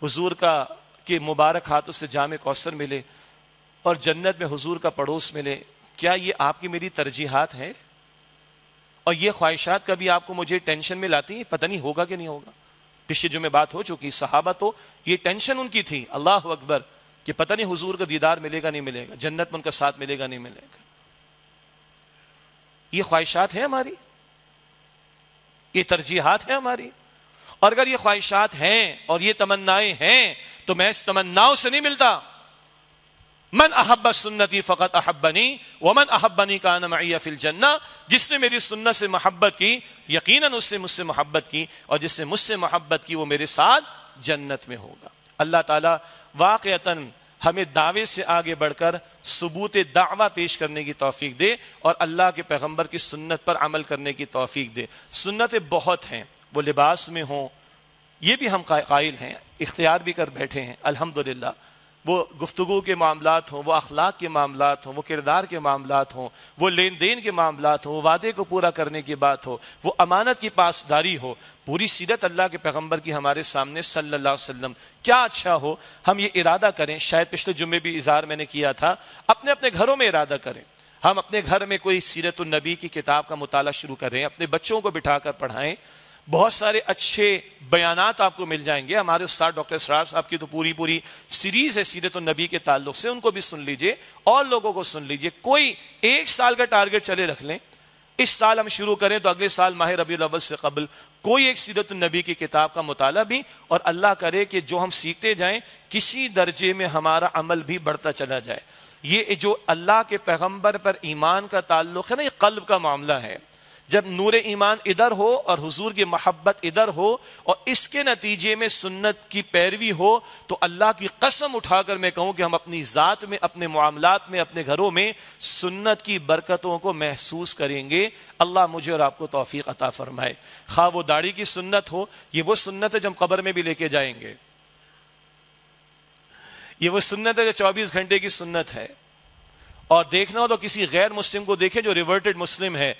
हुजूर का के मुबारक हाथों से जाम कौसर मिले और जन्नत में हुजूर का पड़ोस मिले क्या ये आपकी मेरी तरजीहात है और ये ख्वाहिशात कभी आपको मुझे टेंशन में लाती है पता नहीं होगा कि नहीं होगा पिछले जुम्मे बात हो चुकी सहाबा तो ये टेंशन उनकी थी अल्लाह अकबर कि पता नहीं हुजूर का दीदार मिलेगा नहीं मिलेगा जन्नत में उनका साथ मिलेगा नहीं मिलेगा ये ख्वाहिशात है हमारी ये तरजीहत है हमारी और अगर ये ख्वाहिशात हैं और ये तमन्नाएं हैं तो मैं इस तमन्नाओं से नहीं मिलता मन अहब सुन्नती फ़कत अहबनी वमन अहबनी का नमैया फिल जन्ना जिसने मेरी सुन्नत से मोहब्बत की यकीन उससे मुझसे मोहब्बत की और जिसने मुझसे मोहब्बत की वो मेरे साथ जन्नत में होगा अल्लाह ताला वाक़ता हमें दावे से आगे बढ़कर सबूत दावा पेश करने की तोफीक दे और अल्लाह के पैगम्बर की सुन्नत पर अमल करने की तोफीक दे सुन्नतें बहुत हैं वो लिबास में हों ये भी हम कायल हैं इख्तियार भी कर बैठे हैं अल्हम्दुलिल्लाह वो गुफ्तु के मामला हों वो अखलाक के मामला हों वो किरदार के मामला हों वो लेन देन के मामला हों वादे को पूरा करने की बात हो वो अमानत की पासदारी हो पूरी सीरत अल्लाह के पैगम्बर की हमारे सामने सल्ला वसम क्या अच्छा हो हम ये इरादा करें शायद पिछले जुमे भी इजहार मैंने किया था अपने अपने घरों में इरादा करें हम अपने घर में कोई सीरत नबी की किताब का मुताला शुरू करें अपने बच्चों को बिठा कर पढ़ाएं बहुत सारे अच्छे बयान आपको मिल जाएंगे हमारे उस्ताद डॉक्टर सरार साहब की तो पूरी पूरी सीरीज है सीरत नबी के ताल्लुक से उनको भी सुन लीजिए और लोगों को सुन लीजिए कोई एक साल का टारगेट चले रख लें इस साल हम शुरू करें तो अगले साल माहिर रबी अव्वल से कबल कोई एक सीरत नबी की किताब का मुताला भी और अल्लाह करे कि जो हम सीखते जाएं किसी दर्जे में हमारा अमल भी बढ़ता चला जाए ये जो अल्लाह के पैगंबर पर ईमान का ताल्लुक है ना ये कल्ब का मामला है जब नूर ईमान इधर हो और हुजूर की मोहब्बत इधर हो और इसके नतीजे में सुन्नत की पैरवी हो तो अल्लाह की कसम उठाकर मैं कहूं कि हम अपनी ज़ात में अपने मामलात में अपने घरों में सुन्नत की बरकतों को महसूस करेंगे अल्लाह मुझे और आपको तोफ़ी अता फरमाए खा वो दाढ़ी की सुन्नत हो ये वो सुन्नत है जो हम कबर में भी लेके जाएंगे ये वो सुन्नत है जो चौबीस घंटे की सुन्नत है और देखना हो तो किसी गैर मुस्लिम को देखें जो रिवर्टेड मुस्लिम है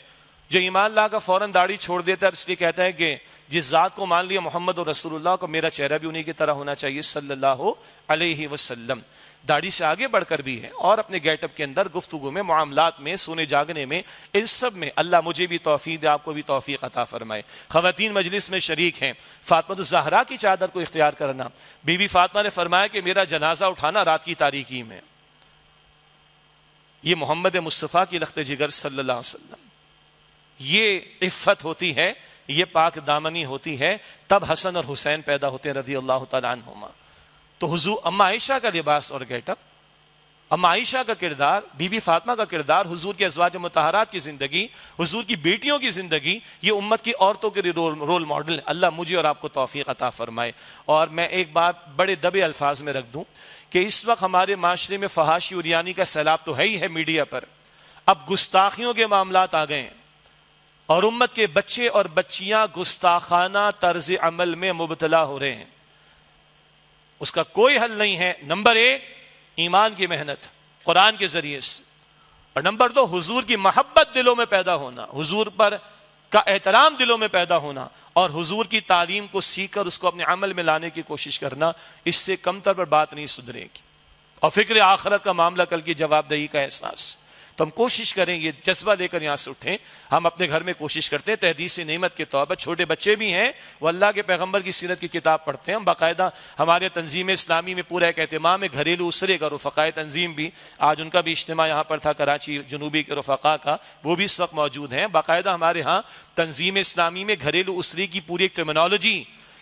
जो ईमान ला का फौरन दाढ़ी छोड़ देता है तो इसलिए कहता है कि जिस ज़ात को मान लिया मोहम्मद और रसूलुल्लाह को मेरा चेहरा भी उन्हीं की तरह होना चाहिए सल्लल्लाहु अलैहि वसल्लम दाढ़ी से आगे बढ़कर भी है और अपने गेटअप के अंदर गुफ्तु में मामलात में सोने जागने में इन सब में अल्लाह मुझे भी तोफ़ी दे आपको भी तोफ़ी अता फरमाए ख़वान मजलिस में शरीक हैं फातिमा तो जहरा की चादर को इख्तियार करना बीबी फातमा ने फरमाया कि मेरा जनाजा उठाना रात की तारीकी में ये मोहम्मद मुस्तफ़ा की लखत जिगर सल्ला वसम ये इफ़त होती है ये पाक दामनी होती है तब हसन और हुसैन पैदा होते हैं रजी अल्लाह तुमा तो हजू अम्मा आयशा का लिबास और गेटअप अम्मा आयशा का किरदार बीबी फातिमा का किरदार हुजूर के अजवाज मतहरात की ज़िंदगी हुजूर की बेटियों की ज़िंदगी ये उम्मत की औरतों के लिए रोल रोल मॉडल है अल्लाह मुझे और आपको तोफ़ी अता फरमाए और मैं एक बात बड़े दबे अल्फाज में रख दूँ कि इस वक्त हमारे माशरे में फहाशी उरियानी का सैलाब तो है ही है मीडिया पर अब गुस्ताखियों के मामला आ गए हैं और उम्मत के बच्चे और बच्चियां गुस्ताखाना तर्ज अमल में मुबतला हो रहे हैं उसका कोई हल नहीं है नंबर एक ईमान की मेहनत कुरान के जरिए और नंबर दो हुजूर की मोहब्बत दिलों में पैदा होना हुजूर पर का एहतराम दिलों में पैदा होना और हुजूर की तालीम को सीखकर उसको अपने अमल में लाने की कोशिश करना इससे कमतर पर बात नहीं सुधरेगी और फिक्र आखरत का मामला कल की जवाबदेही का एहसास तो हम कोशिश करें ये जज्बा लेकर यहाँ से उठें हम अपने घर में कोशिश करते हैं तहदीस नियमत के तौर पर छोटे बच्चे भी हैं वो अल्लाह के पैगम्बर की सीरत की किताब पढ़ते हैं हम बाकायदा हमारे तंजीम इस्लामी में पूरा एक अहतमाम है घरेलू उसरे का रफ़ाए तंजीम भी आज उनका भी इज्तम यहाँ पर था कराची जनूबी के रफ़ा का वो भी इस वक्त मौजूद हैं बाकायदा हमारे यहाँ तंजीम इस्लामी में घरेलू उसरे की पूरी एक टर्मिनोलॉजी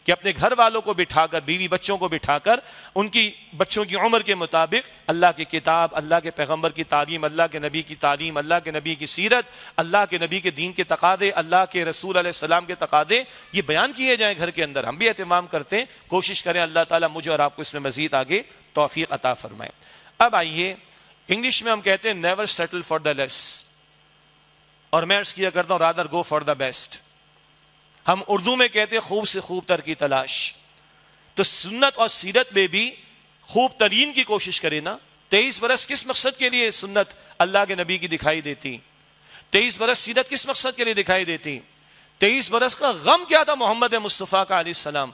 कि अपने घर वालों को बिठाकर बीवी बच्चों को बिठाकर उनकी बच्चों की उम्र के मुताबिक अल्लाह की किताब अल्लाह के पैगम्बर की तालीम अल्लाह के नबी की तालीम अल्लाह के नबी की सीरत अल्लाह के नबी के दीन के तकादे अल्लाह के रसूल सलाम के तकादे ये बयान किए जाएँ घर के अंदर हम भी अहतमाम करते हैं कोशिश करें अल्लाह ताली मुझे और आपको इसमें मजीद आगे तोफ़ी अता फरमाएँ अब आइए इंग्लिश में हम कहते हैं never settle for the less और मैं अर्ज किया करता हूं rather go for the best हम उर्दू में कहते हैं खूब से खूब तर की तलाश तो सुन्नत और सीरत में भी खूब तरीन की कोशिश करें ना तेईस बरस किस मकसद के लिए सुन्नत अल्लाह के नबी की दिखाई देती तेईस बरस सीरत किस मकसद के लिए दिखाई देती तेईस बरस का गम क्या था मोहम्मद मुस्तफ़ा का सलाम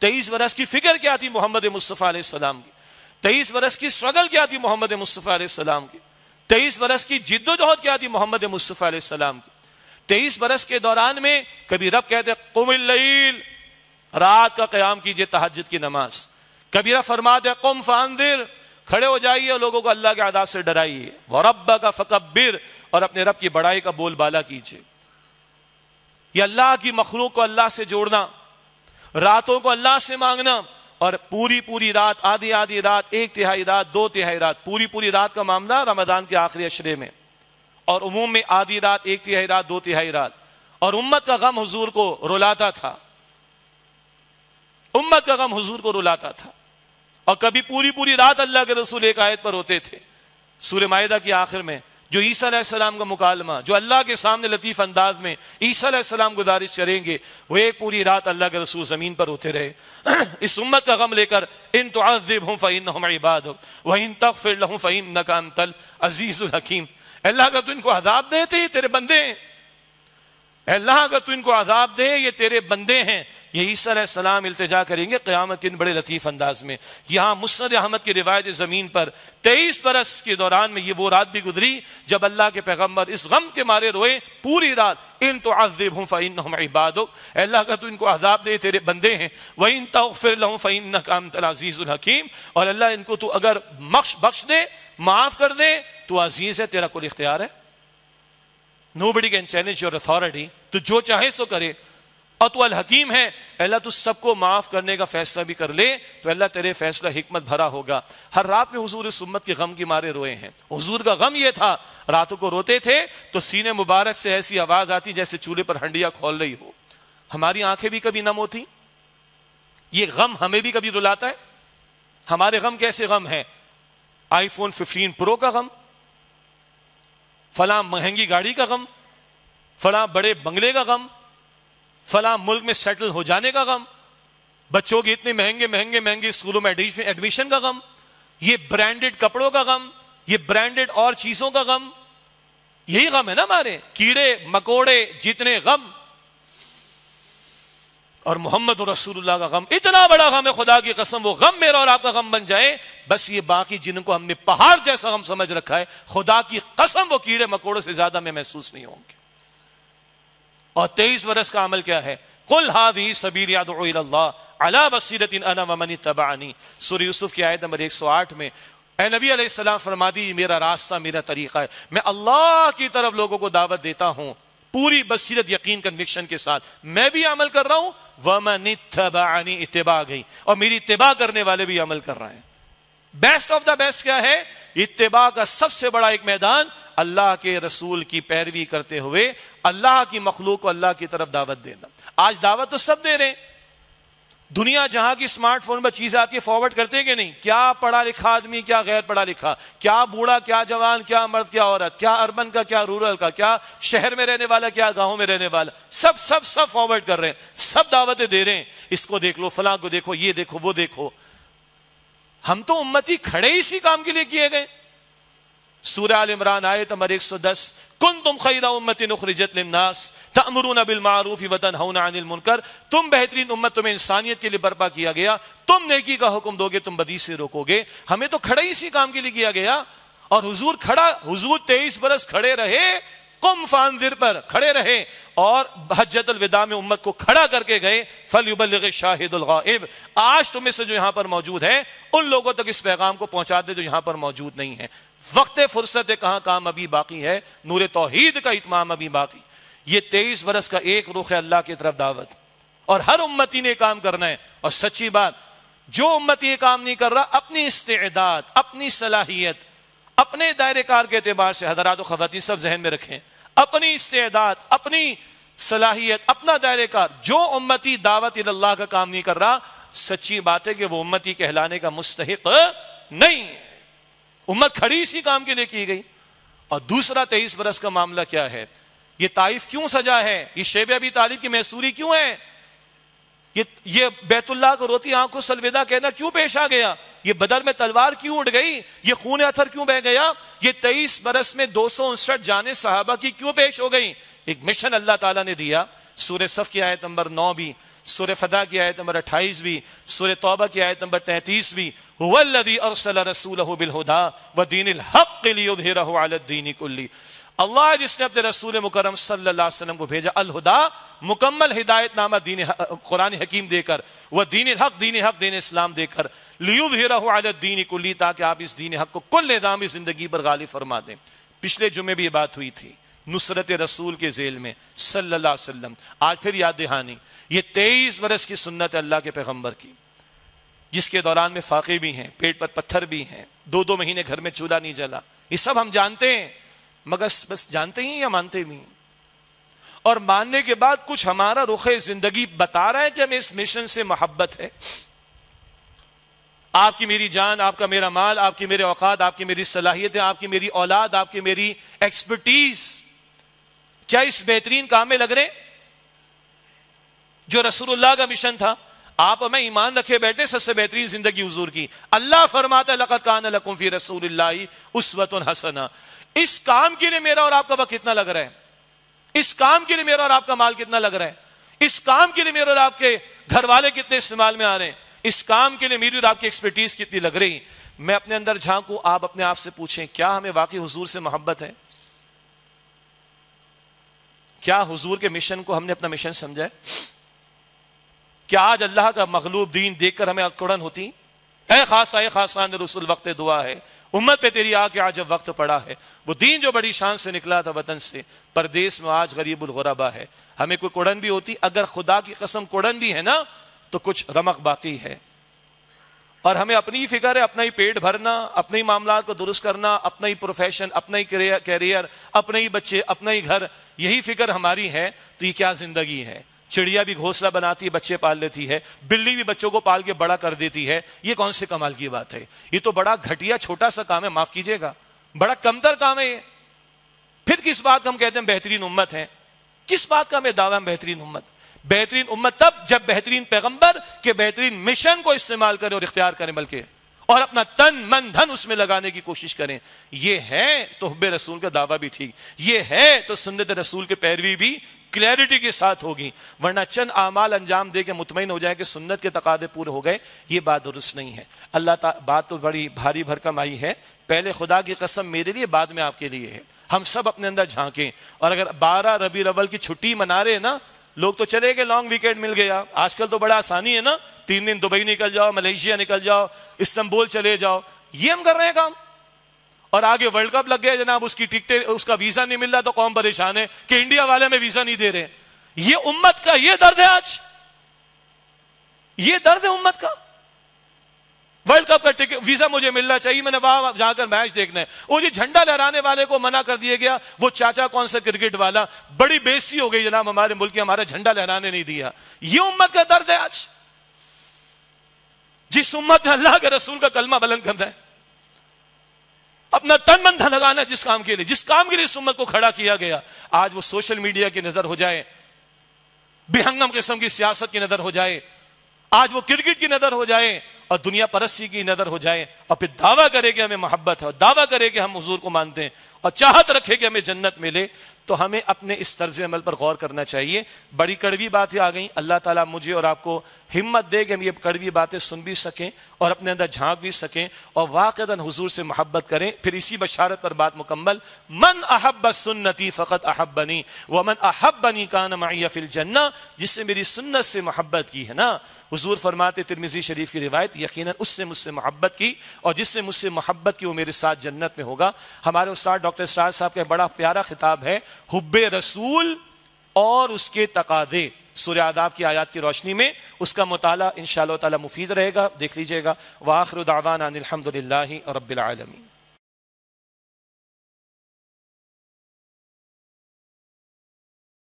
तेईस बरस की फिक्र क्या थी मोहम्मद मुस्तफ़ा सलाम की तेईस बरस की स्ट्रगल क्या थी मोहम्मद मुस्तफ़ा सलाम की तेईस बरस की जिद्दोजहद क्या थी मोहम्मद मुस्तफ़ा सलाम की तेईस बरस के दौरान में कभी रब कहते कुमिल रात का क्याम कीजिए तहजद की नमाज कभी रब दे कुम फानदिर खड़े हो जाइए और लोगों को अल्लाह के आदाब से डराइए रब का फकबिर और अपने रब की बड़ाई का बोलबाला कीजिए यह अल्लाह की मखलूक को अल्लाह से जोड़ना रातों को अल्लाह से मांगना और पूरी पूरी रात आधी आधी रात एक तिहाई रात दो तिहाई रात पूरी पूरी रात का मामला रमदान के आखिरी अशरे में और उमूम में आधी रात एक तिहाई रात दो तिहाई रात और उम्मत का गम हुजूर को रुलाता था उम्मत का गम हुजूर को रुलाता था और कभी पूरी पूरी रात अल्लाह के रसूल एक आयत पर होते थे सूर्य माहिदा के आखिर में जो ईसा का मुकालमा जो अल्लाह के सामने लतीफ़ अंदाज में ईसा गुजारिश करेंगे वो एक पूरी रात अल्लाह के रसूल ज़मीन पर होते रहे इस उम्मत का गम लेकर इन तो आज हूँ फ़ैन हम इबाद हो वह इन तक फिर लहूँ फ़ैन नकाम तल अजीज़ हकीम अल्लाह अगर तू इनको आजाब दे तो ये तेरे बंदे हैं अल्लाह अगर तू इनको आजाब दे ये तेरे बंदे हैं ये ईसा सलाम इल्तजा करेंगे क़्यामत इन बड़े लतीफ़ अंदाज में यहां मुस्द अहमद की रिवायत ज़मीन पर तेईस बरस के दौरान में ये वो रात भी गुजरी जब अल्लाह के पैगम्बर इस गम के मारे रोए पूरी रात इन तो आजेब हूँ फ़ैन हम इबादो अल्लाह का तो इनको आजाब दे तेरे बंदे हैं वह इन तफ़िर लहूँ फ़ैन काम तलाजीज़ुल हकीम और अल्लाह इनको तो अगर मख्श बख्श दे माफ कर दे तो अजीज है तेरा कुल इख्तियार है nobody can challenge your authority तो जो चाहे सो करे और तू अल हकीम है अल्लाह तू सबको माफ करने का फैसला भी कर ले तो अल्लाह तेरे फैसला हिकमत भरा होगा हर रात में हुजूर इस उम्मत के गम के मारे रोए हैं हुजूर का गम यह था रातों को रोते थे तो सीने मुबारक से ऐसी आवाज आती जैसे चूल्हे पर हंडिया खोल रही हो हमारी आंखें भी कभी नम होती ये गम हमें भी कभी रुलाता है हमारे गम कैसे गम है आईफोन 15 प्रो का गम फला महंगी गाड़ी का गम फला बड़े बंगले का गम फला मुल्क में सेटल हो जाने का गम बच्चों के इतने महंगे महंगे महंगे स्कूलों में एडमिशन का गम ये ब्रांडेड कपड़ों का गम ये ब्रांडेड और चीजों का गम यही गम है ना हमारे कीड़े मकोड़े जितने गम और मोहम्मद रसूलुल्लाह का गम इतना बड़ा गम है खुदा की कसम वो गम मेरा और आपका गम बन जाए बस ये बाकी जिनको हमने पहाड़ जैसा गम समझ रखा है खुदा की कसम वो कीड़े मकोड़े से ज्यादा में महसूस नहीं होंगे और तेईस वर्ष का अमल क्या है कुल हावी सबीर याद अला बसीरत तबानी सूर्य यूसुफ की आयत नंबर आठ में नबी अलैहिस्सलाम फरमा दी मेरा रास्ता मेरा तरीका है मैं अल्लाह की तरफ लोगों को दावत देता हूं पूरी बसीरत यकीन कन्विक्शन के साथ मैं भी अमल कर रहा हूं वमन इतबा गई और मेरी इतबा करने वाले भी अमल कर रहे हैं बेस्ट ऑफ द बेस्ट क्या है इतबा का सबसे बड़ा एक मैदान अल्लाह के रसूल की पैरवी करते हुए अल्लाह की मखलूक को अल्लाह की तरफ दावत देना आज दावत तो सब दे रहे हैं दुनिया जहां की स्मार्टफोन पर चीज आती है फॉरवर्ड करते हैं कि नहीं क्या पढ़ा लिखा आदमी क्या गैर पढ़ा लिखा क्या बूढ़ा क्या जवान क्या मर्द क्या औरत क्या अर्बन का क्या रूरल का क्या शहर में रहने वाला क्या गांव में रहने वाला सब सब सब फॉरवर्ड कर रहे हैं सब दावतें दे रहे हैं इसको देख लो फला को देखो ये देखो वो देखो हम तो उम्मती खड़े इसी काम के लिए किए गए सूर्य इमरान आय नंबर 110 कुन तुम खैरा उम्मतिन उखरिजत लिमनास तमरून बिल मारूफ वतन हौना अनिल मुनकर तुम बेहतरीन उम्मत तुम्हें इंसानियत के लिए बर्पा किया गया तुम नेकी का हुक्म दोगे तुम बदी से रोकोगे हमें तो खड़ा इसी काम के लिए किया गया और हजूर खड़ा हुजूर तेईस बरस खड़े रहे कुम फानदिर पर खड़े रहे और हजरत अलविदा में उम्मत को खड़ा करके गए फल युबल शाहिदुलगाब आज तुम से जो यहां पर मौजूद है उन लोगों तक इस पैगाम को पहुंचा दे जो यहां पर मौजूद नहीं है वक्त फुर्सत कहां काम अभी बाकी है नूर तोहहीद का इतमाम अभी बाकी ये तेईस बरस का एक रुख है अल्लाह की तरफ दावत और हर उम्मती ने काम करना है और सच्ची बात जो उम्मत ये काम नहीं कर रहा अपनी इस्तेदाद अपनी सलाहियत अपने दायरे कार के अतबार से हजरात खवतिन सब जहन में रखें अपनी इस्तेदाद अपनी सलाहियत अपना दायरे का जो उम्मती दावत अल्लाह का काम नहीं कर रहा सच्ची बात है कि वो उम्मती कहलाने का मुस्तक नहीं है उम्मत खड़ी इसी काम के लिए की गई और दूसरा तेईस बरस का मामला क्या है ये ताइफ क्यों सजा है ये शेब अभी तारीफ की मैसूरी क्यों है ये ये बैतुल्ला को रोती आंखों सलविदा कहना क्यों पेश आ गया ये बदर में तलवार क्यों उड़ गई ये खून अथर क्यों बह गया ये तेईस बरस में दो सौ उनसठ जाने साहबा की क्यों पेश हो गई एक मिशन अल्लाह तला ने दिया सूर्य सफ की आयत नंबर नौ भी सूर्य फदा की आयत नंबर अट्ठाईस भी सूर्य तोबा की आयत नंबर तैतीस भी वल्लदी अरसल रसूल बिलहुदा व दीन हक के लिए दीनी कुल्ली अल्लाह जिसने अपने रसूल मुकरम सल्लाम को भेजा अलहुदा मुकम्मल हिदायत नामा दीन कुरान हकीम देकर वह दीन हक दीन हक दीन इस्लाम देकर लियुद ही दीन कुल्ली ताकि आप इस दीन हक को कुल निज़ामी जिंदगी पर गाली फरमा दें पिछले जुमे भी ये बात हुई थी नुसरत रसूल के जेल में सल्ला वसम आज फिर याद दहानी ये तेईस बरस की सुन्नत अल्लाह के पैगम्बर की जिसके दौरान में फाके भी हैं पेट पर पत्थर भी हैं दो दो महीने घर में चूल्हा नहीं जला ये सब हम जानते हैं मगर बस जानते ही या मानते नहीं और मानने के बाद कुछ हमारा रुख जिंदगी बता रहा है कि हमें इस मिशन से मोहब्बत है आपकी मेरी जान आपका मेरा माल आपकी मेरे औकात आपकी मेरी सलाहियतें आपकी मेरी औलाद आपकी मेरी एक्सपर्टीज क्या इस बेहतरीन काम में लग रहे जो रसूलुल्लाह का मिशन था आप हमें ईमान रखे बैठे सबसे बेहतरीन जिंदगी हजूर की अल्लाह फरमाता लकत कान लकुम फी रसूल उस वतन हसना इस काम के लिए मेरा और आपका वक्त कितना लग रहा है इस काम के लिए मेरा और आपका माल कितना लग रहा है इस काम के लिए मेरे और आपके घर वाले कितने इस्तेमाल में आ रहे हैं इस काम के लिए मेरी और आपकी एक्सपर्टीज कितनी लग रही मैं अपने अंदर झांकू आप अपने आप से पूछें क्या हमें वाकई हुजूर से मोहब्बत है क्या हुजूर के मिशन को हमने अपना मिशन समझा है क्या आज अल्लाह का मखलूब दीन देखकर हमें अकड़न होती है खासा खासा रसुल वक्त दुआ है उम्मत पे तेरी आके आज जब वक्त पड़ा है वो दीन जो बड़ी शान से निकला था वतन से परदेश में आज गरीबुलगरबा है हमें कोई कुड़न भी होती अगर खुदा की कसम कुड़न भी है ना तो कुछ रमक बाकी है और हमें अपनी ही फिक्र है अपना ही पेट भरना अपने ही मामला को दुरुस्त करना अपना ही प्रोफेशन अपना ही करियर अपने ही बच्चे अपना ही घर यही फिक्र हमारी है तो ये क्या जिंदगी है चिड़िया भी घोसला बनाती है बच्चे पाल लेती है बिल्ली भी बच्चों को पाल के बड़ा कर देती है ये कौन से कमाल की बात है ये तो बड़ा घटिया छोटा सा काम है माफ कीजिएगा बड़ा कमतर काम है ये फिर किस बात का हम कहते हैं बेहतरीन उम्मत है किस बात का हमें दावा बेहतरीन उम्मत बेहतरीन उम्मत तब जब बेहतरीन पैगंबर के बेहतरीन मिशन को इस्तेमाल करें और इख्तियार करें बल्कि और अपना तन मन धन उसमें लगाने की कोशिश करें यह है तो हब्बे रसूल का दावा भी ठीक यह है तो सुन्नत रसूल की पैरवी भी क्लैरिटी के साथ होगी वरना चंद आमाल अंजाम दे के मुतमिन हो जाए कि सुन्नत के तकादे पूरे हो गए ये बात दुरुस्त नहीं है अल्लाह बात तो बड़ी भारी भरकम आई है पहले खुदा की कसम मेरे लिए बाद में आपके लिए है हम सब अपने अंदर झांकें और अगर बारह रबी रवल की छुट्टी मना रहे ना लोग तो चले गए लॉन्ग वीकेंड मिल गया आजकल तो बड़ा आसानी है ना तीन दिन दुबई निकल जाओ मलेशिया निकल जाओ इस्तंबुल चले जाओ ये हम कर रहे हैं काम और आगे वर्ल्ड कप लग गया जनाब उसकी टिकटें उसका वीजा नहीं मिल रहा तो कौन परेशान है कि इंडिया वाले में वीजा नहीं दे रहे ये उम्मत का ये दर्द है आज ये दर्द है उम्मत का वर्ल्ड कप का टिकट वीजा मुझे मिलना चाहिए मैंने वहां जाकर मैच देखना है वो जी झंडा लहराने वाले को मना कर दिया गया वो चाचा कौन सा क्रिकेट वाला बड़ी बेसी हो गई जनाब हमारे मुल्क हमारा झंडा लहराने नहीं दिया ये उम्मत का दर्द है आज जिस उम्मत ने अल्लाह के रसूल का कलमा बुलंद करना है अपना तन मन धन लगाना जिस काम के लिए जिस काम के लिए उम्मत को खड़ा किया गया आज वो सोशल मीडिया की नजर हो जाए बेहंगम किस्म की सियासत की नजर हो जाए आज वो क्रिकेट की नजर हो जाए और दुनिया परस्सी की नजर हो जाए और फिर दावा करे कि हमें मोहब्बत है और दावा करे कि हम हजूर को मानते हैं और चाहत रखे कि हमें जन्नत मिले तो हमें अपने इस तर्ज अमल पर गौर करना चाहिए बड़ी कड़वी बातें आ गई अल्लाह ताला मुझे और आपको हिम्मत दे कि हम ये कड़वी बातें सुन भी सकें और अपने अंदर झांक भी सकें और वाक़ता हजूर से मोहब्बत करें फिर इसी बशारत पर बात मुकम्मल मन अहब सुन्नति फ़कत अहब बनी व मन अहब बनी का नमाया फिल जन्ना जिससे मेरी सुन्नत से मोहब्बत की है ना हजूर फरमाते तिरमिजी शरीफ की रिवायत यकीनन उससे मुझसे मोहब्बत की और जिससे मुझसे मोहब्बत की वो मेरे साथ जन्नत में होगा हमारे उस्ताद डॉक्टर इसराज साहब का बड़ा प्यारा खिताब है हुब रसूल और उसके तकादे सूर्य आदाब की आयात की रोशनी में उसका मुताला इन शाह मुफीद रहेगा देख लीजिएगा वाखरुदावान अनिलहमदिल्ला रबालमी